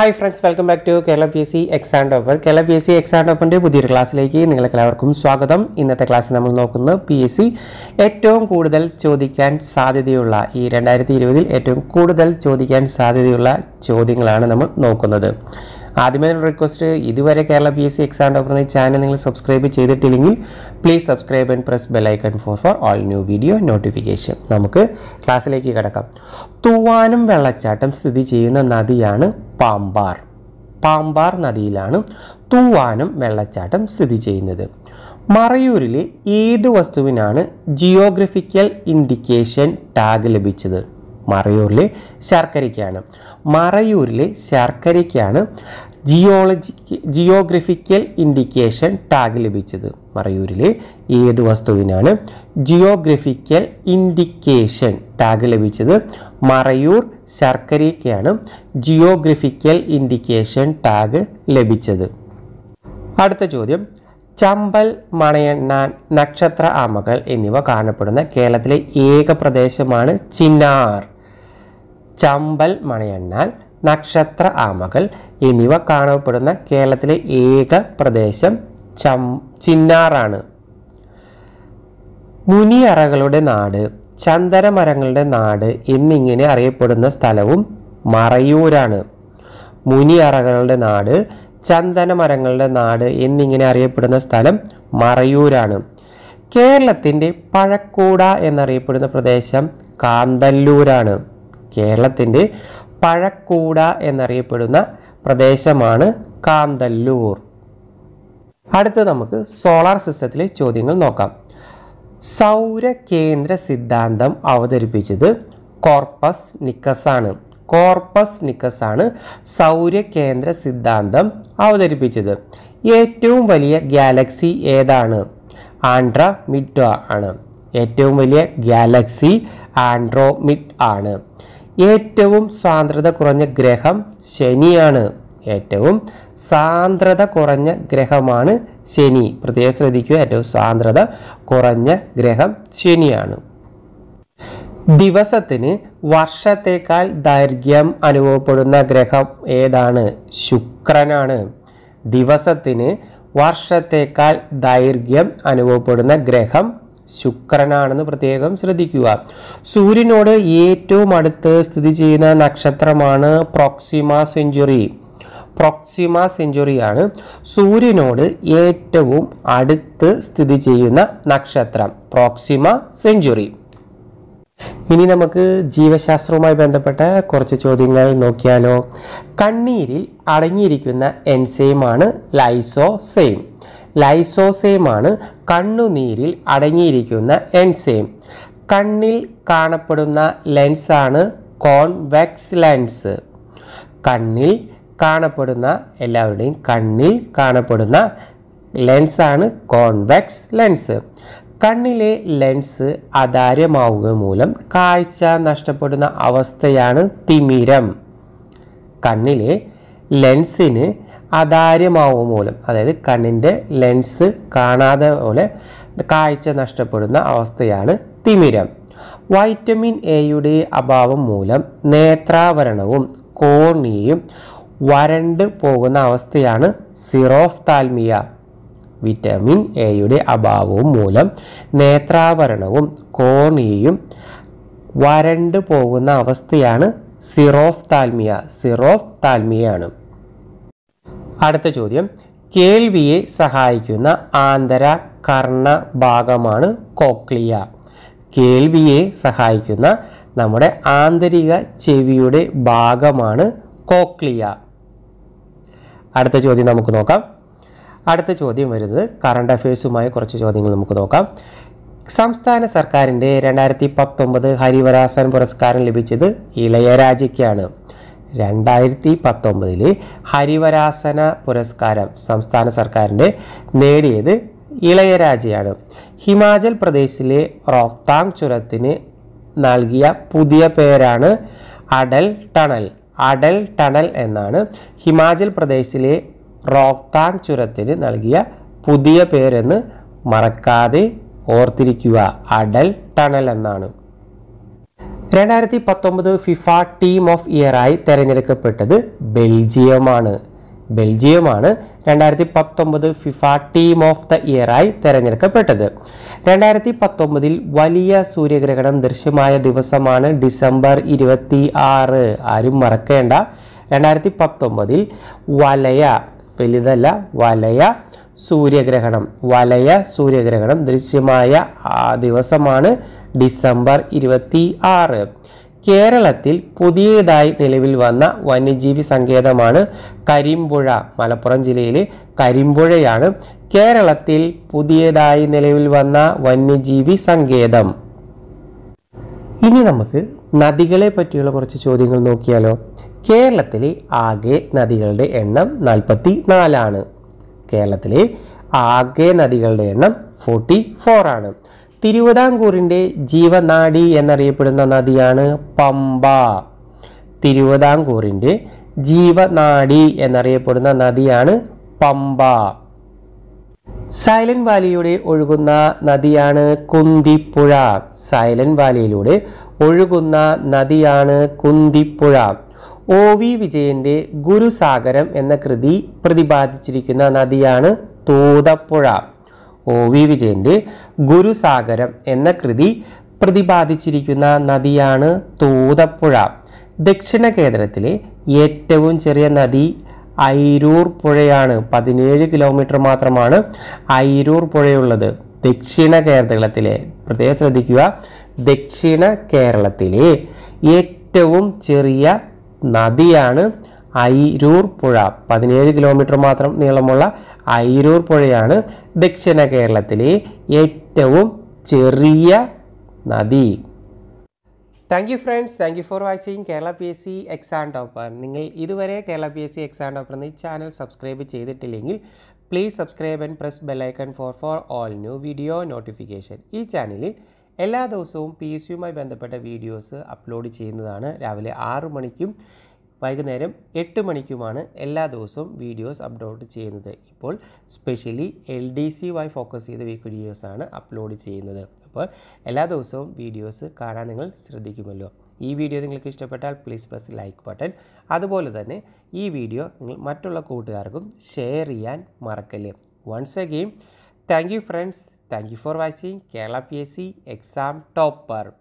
hi friends welcome back to Kerala P S C exam open Kerala P S C exam ഓപ്പൻ്റെ പുതിയൊരു ക്ലാസ്സിലേക്ക് നിങ്ങൾക്കെല്ലാവർക്കും സ്വാഗതം ഇന്നത്തെ ക്ലാസ്സിൽ നമ്മൾ നോക്കുന്നത് പി എസ് സി ഏറ്റവും കൂടുതൽ ചോദിക്കാൻ സാധ്യതയുള്ള ഈ രണ്ടായിരത്തി ഇരുപതിൽ ഏറ്റവും കൂടുതൽ ചോദിക്കാൻ സാധ്യതയുള്ള ചോദ്യങ്ങളാണ് നമ്മൾ നോക്കുന്നത് ആദ്യമേ റിക്വസ്റ്റ് ഇതുവരെ Kerala P S C exam doctor channel നിങ്ങൾ സബ്സ്ക്രൈബ് ചെയ്തിട്ടില്ലെങ്കിൽ please subscribe and press bell icon for for all new video notification നമുക്ക് ക്ലാസ്സിലേക്ക് കിടക്കാം തൂവാനും വെള്ളച്ചാട്ടം സ്ഥിതി ചെയ്യുന്ന നദിയാണ് പാമ്പാർ പാമ്പാർ നദിയിലാണ് തൂവാനും വെള്ളച്ചാട്ടം സ്ഥിതി ചെയ്യുന്നത് മറയൂരിലെ ഏത് വസ്തുവിനാണ് ജിയോഗ്രഫിക്കൽ ഇൻഡിക്കേഷൻ ടാഗ് ലഭിച്ചത് മറയൂരിലെ ശർക്കരയ്ക്കാണ് മറയൂരിലെ ശർക്കരയ്ക്കാണ് ജിയോളജി ജിയോഗ്രഫിക്കൽ ഇൻഡിക്കേഷൻ ടാഗ് ലഭിച്ചത് മറയൂരിലെ ഏത് വസ്തുവിനാണ് ജിയോഗ്രഫിക്കൽ ഇൻഡിക്കേഷൻ ടാഗ് ലഭിച്ചത് മറയൂർ ശർക്കരയ്ക്കാണ് ജിയോഗ്രഫിക്കൽ ഇൻഡിക്കേഷൻ ടാഗ് ലഭിച്ചത് അടുത്ത ചോദ്യം ചമ്പൽ മണയണ്ണാൻ നക്ഷത്ര ആമകൾ എന്നിവ കാണപ്പെടുന്ന കേരളത്തിലെ ഏക പ്രദേശമാണ് ചിന്നാർ ചമ്പൽ മണയണ്ണാൻ നക്ഷത്ര ആമകൾ എന്നിവ കാണപ്പെടുന്ന കേരളത്തിലെ ഏക പ്രദേശം ചം ചിന്നാറാണ് മുനിയറകളുടെ നാട് ചന്ദനമരങ്ങളുടെ നാട് എന്നിങ്ങനെ അറിയപ്പെടുന്ന സ്ഥലവും മറയൂരാണ് മുനിയറകളുടെ നാട് ചന്ദനമരങ്ങളുടെ നാട് എന്നിങ്ങനെ അറിയപ്പെടുന്ന സ്ഥലം മറയൂരാണ് കേരളത്തിൻ്റെ പഴക്കൂട എന്നറിയപ്പെടുന്ന പ്രദേശം കാന്തല്ലൂരാണ് കേരളത്തിൻ്റെ പഴക്കൂട എന്നറിയപ്പെടുന്ന പ്രദേശമാണ് കാന്തല്ലൂർ അടുത്ത് നമുക്ക് സോളാർ സിസ്റ്റത്തിലെ ചോദ്യങ്ങൾ നോക്കാം സൗരകേന്ദ്ര സിദ്ധാന്തം അവതരിപ്പിച്ചത് കോർപ്പസ് നിക്കസാണ് കോർപ്പസ് നിക്കസാണ് സൗരകേന്ദ്ര സിദ്ധാന്തം അവതരിപ്പിച്ചത് ഏറ്റവും വലിയ ഗാലക്സി ഏതാണ് ആൻഡ്ര മിഡ് ആണ് ഏറ്റവും വലിയ ഗാലക്സി ആൻഡ്രോമിഡ് ആണ് ഏറ്റവും സാന്ദ്രത കുറഞ്ഞ ഗ്രഹം ശനിയാണ് ഏറ്റവും സാന്ദ്രത കുറഞ്ഞ ഗ്രഹമാണ് ശനി പ്രത്യേകം ശ്രദ്ധിക്കുക ഏറ്റവും സാന്ദ്രത കുറഞ്ഞ ഗ്രഹം ശനിയാണ് ദിവസത്തിന് വർഷത്തേക്കാൾ ദൈർഘ്യം അനുഭവപ്പെടുന്ന ഗ്രഹം ഏതാണ് ശുക്രനാണ് ദിവസത്തിന് വർഷത്തേക്കാൾ ദൈർഘ്യം അനുഭവപ്പെടുന്ന ഗ്രഹം ശുക്രനാണെന്ന് പ്രത്യേകം ശ്രദ്ധിക്കുക സൂര്യനോട് ഏറ്റവും അടുത്ത് സ്ഥിതി ചെയ്യുന്ന നക്ഷത്രമാണ് പ്രോക്സിമ സെഞ്ചുറി പ്രോക്സിമ സെഞ്ചുറിയാണ് സൂര്യനോട് ഏറ്റവും അടുത്ത് സ്ഥിതി ചെയ്യുന്ന നക്ഷത്രം പ്രോക്സിമ സെഞ്ചുറി ഇനി നമുക്ക് ജീവശാസ്ത്രവുമായി ബന്ധപ്പെട്ട കുറച്ച് ചോദ്യങ്ങൾ നോക്കിയാലോ കണ്ണീരിൽ അടങ്ങിയിരിക്കുന്ന എൻസെയിമാണ് ലൈസോസെയിം ലൈസോസെയിമാണ് കണ്ണുനീരിൽ അടങ്ങിയിരിക്കുന്ന എൻസൈം കണ്ണിൽ കാണപ്പെടുന്ന ലെൻസാണ് കോൺവെക്സ് ലെൻസ് കണ്ണിൽ കാണപ്പെടുന്ന എല്ലാവരുടെയും കണ്ണിൽ കാണപ്പെടുന്ന ലെൻസാണ് കോൺവെക്സ് ലെൻസ് കണ്ണിലെ ലെൻസ് അതാര്യമാവുക മൂലം കാഴ്ച നഷ്ടപ്പെടുന്ന അവസ്ഥയാണ് തിമിരം കണ്ണിലെ ലെൻസിന് അതാര്യമാവും മൂലം അതായത് കണ്ണിൻ്റെ ലെൻസ് കാണാതെ പോലെ കാഴ്ച നഷ്ടപ്പെടുന്ന അവസ്ഥയാണ് തിമിരം വൈറ്റമിൻ എയുടെ അഭാവം മൂലം നേത്രാവരണവും കോർണിയയും വരണ്ട് പോകുന്ന അവസ്ഥയാണ് സിറോഫ്താൽമിയ വിറ്റാമിൻ എയുടെ അഭാവവും മൂലം നേത്രാഭരണവും കോണിയും വരണ്ട് പോകുന്ന അവസ്ഥയാണ് സിറോഫ്താൽമിയ സിറോഫ്താൽമിയാണ് അടുത്ത ചോദ്യം കേൾവിയെ സഹായിക്കുന്ന ആന്തര കർണ ഭാഗമാണ് കോക്ലിയ കേൾവിയെ സഹായിക്കുന്ന നമ്മുടെ ആന്തരിക ചെവിയുടെ ഭാഗമാണ് കോക്ലിയ അടുത്ത ചോദ്യം നമുക്ക് നോക്കാം അടുത്ത ചോദ്യം വരുന്നത് കറണ്ട് അഫയേഴ്സുമായി കുറച്ച് ചോദ്യങ്ങൾ നമുക്ക് നോക്കാം സംസ്ഥാന സർക്കാരിൻ്റെ രണ്ടായിരത്തി പത്തൊമ്പത് ഹരിവരാസൻ പുരസ്കാരം ലഭിച്ചത് ഇളയരാജയ്ക്കാണ് രണ്ടായിരത്തി പത്തൊമ്പതിൽ ഹരിവരാസന പുരസ്കാരം സംസ്ഥാന സർക്കാരിൻ്റെ നേടിയത് ഇളയരാജയാണ് ഹിമാചൽ പ്രദേശിലെ റോഹ്താങ് ചുരത്തിന് നൽകിയ പുതിയ പേരാണ് അടൽ ടണൽ അടൽ ടണൽ എന്നാണ് ഹിമാചൽ പ്രദേശിലെ റോക്താൻ ചുരത്തിന് നൽകിയ പുതിയ പേരെന്ന് മറക്കാതെ ഓർത്തിരിക്കുക അടൽ ടണൽ എന്നാണ് രണ്ടായിരത്തി പത്തൊമ്പത് ഫിഫ ടീം ഓഫ് ഇയറായി തിരഞ്ഞെടുക്കപ്പെട്ടത് ബെൽജിയമാണ് ബെൽജിയമാണ് രണ്ടായിരത്തി പത്തൊമ്പത് ഫിഫ ടീം ഓഫ് ദ ഇയറായി തെരഞ്ഞെടുക്കപ്പെട്ടത് രണ്ടായിരത്തി പത്തൊമ്പതിൽ വലിയ സൂര്യഗ്രഹണം ദൃശ്യമായ ദിവസമാണ് ഡിസംബർ ഇരുപത്തി ആറ് ആരും മറക്കേണ്ട രണ്ടായിരത്തി പത്തൊമ്പതിൽ വലയ വലുതല്ല വലയ സൂര്യഗ്രഹണം വലയ സൂര്യഗ്രഹണം ദൃശ്യമായ ദിവസമാണ് ഡിസംബർ ഇരുപത്തി ആറ് കേരളത്തിൽ പുതിയതായി നിലവിൽ വന്ന വന്യജീവി സങ്കേതമാണ് കരിമ്പുഴ മലപ്പുറം ജില്ലയിലെ കരിമ്പുഴയാണ് കേരളത്തിൽ പുതിയതായി നിലവിൽ വന്ന വന്യജീവി സങ്കേതം ഇനി നമുക്ക് നദികളെ പറ്റിയുള്ള കുറച്ച് ചോദ്യങ്ങൾ നോക്കിയാലോ കേരളത്തിലെ ആകെ നദികളുടെ എണ്ണം നാൽപ്പത്തി നാലാണ് കേരളത്തിലെ ആകെ നദികളുടെ എണ്ണം ഫോർട്ടി ഫോർ ആണ് തിരുവിതാംകൂറിൻ്റെ ജീവനാടി എന്നറിയപ്പെടുന്ന നദിയാണ് പമ്പ തിരുവിതാംകൂറിൻ്റെ ജീവനാടി എന്നറിയപ്പെടുന്ന നദിയാണ് പമ്പ സൈലന്റ് വാലിയുടെ ഒഴുകുന്ന നദിയാണ് കുന്തിപ്പുഴ സൈലന്റ് വാലിയിലൂടെ ഒഴുകുന്ന നദിയാണ് കുന്തിപ്പുഴ ഒ വി വിജയൻ്റെ ഗുരുസാഗരം എന്ന കൃതി പ്രതിപാദിച്ചിരിക്കുന്ന നദിയാണ് തൂതപ്പുഴ ഒ വി വിജയൻ്റെ ഗുരുസാഗരം എന്ന കൃതി പ്രതിപാദിച്ചിരിക്കുന്ന നദിയാണ് തൂതപ്പുഴ ദക്ഷിണ കേരളത്തിലെ ഏറ്റവും ചെറിയ നദി ഐരൂർ പുഴയാണ് പതിനേഴ് കിലോമീറ്റർ മാത്രമാണ് ഐരൂർ പുഴയുള്ളത് ദക്ഷിണ കേരളത്തിലെ പ്രത്യേകം ശ്രദ്ധിക്കുക ദക്ഷിണ കേരളത്തിലെ ഏറ്റവും ചെറിയ നദിയാണ് ഐരൂർ പുഴ പതിനേഴ് കിലോമീറ്റർ മാത്രം നീളമുള്ള ഐരൂർ പുഴയാണ് ദക്ഷിണ കേരളത്തിലെ ഏറ്റവും ചെറിയ നദി thank you friends thank you for watching Kerala P S C exam topper നിങ്ങൾ ഇതുവരെ Kerala P S C exam topper എന്ന ഈ ചാനൽ സബ്സ്ക്രൈബ് ചെയ്തിട്ടില്ലെങ്കിൽ please subscribe and press bell icon for for all new video notification ഈ ചാനലിൽ എല്ലാ ദിവസവും പി എസ് സിയുമായി ബന്ധപ്പെട്ട വീഡിയോസ് അപ്ലോഡ് ചെയ്യുന്നതാണ് രാവിലെ ആറു മണിക്കും വൈകുന്നേരം എട്ട് മണിക്കുമാണ് എല്ലാ ദിവസവും വീഡിയോസ് അപ്ലോഡ് ചെയ്യുന്നത് ഇപ്പോൾ specially L D Y focus ചെയ്ത വീഡിയോസ് ആണ് അപ്ലോഡ് ചെയ്യുന്നത് അപ്പോൾ എല്ലാ ദിവസവും വീഡിയോസ് കാണാൻ നിങ്ങൾ ശ്രദ്ധിക്കുമല്ലോ ഈ വീഡിയോ നിങ്ങൾക്ക് ഇഷ്ടപ്പെട്ടാൽ പ്ലീസ് പ്രസ് ലൈക്ക് ബട്ടൺ അതുപോലെ തന്നെ ഈ വീഡിയോ നിങ്ങൾ മറ്റുള്ള കൂട്ടുകാർക്കും ഷെയർ ചെയ്യാൻ മറക്കല്ലേ once again thank you friends thank you for watching Kerala P S C exam topper